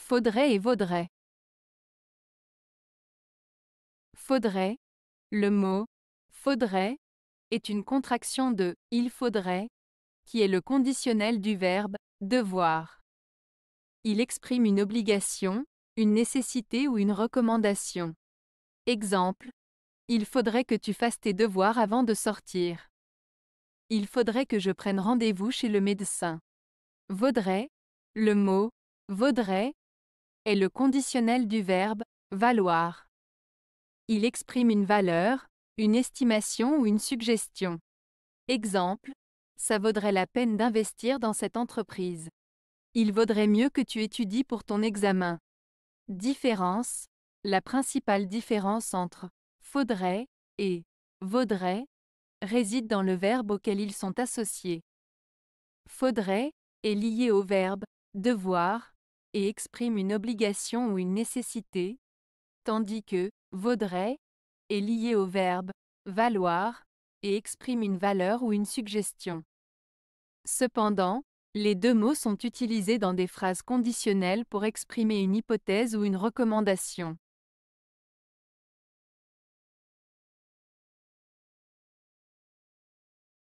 Faudrait et vaudrait. Faudrait. Le mot faudrait est une contraction de il faudrait, qui est le conditionnel du verbe devoir. Il exprime une obligation, une nécessité ou une recommandation. Exemple. Il faudrait que tu fasses tes devoirs avant de sortir. Il faudrait que je prenne rendez-vous chez le médecin. Vaudrait. Le mot vaudrait est le conditionnel du verbe valoir. Il exprime une valeur, une estimation ou une suggestion. Exemple, ça vaudrait la peine d'investir dans cette entreprise. Il vaudrait mieux que tu étudies pour ton examen. Différence, la principale différence entre faudrait et vaudrait réside dans le verbe auquel ils sont associés. Faudrait est lié au verbe devoir et exprime une obligation ou une nécessité, tandis que vaudrait est lié au verbe valoir et exprime une valeur ou une suggestion. Cependant, les deux mots sont utilisés dans des phrases conditionnelles pour exprimer une hypothèse ou une recommandation.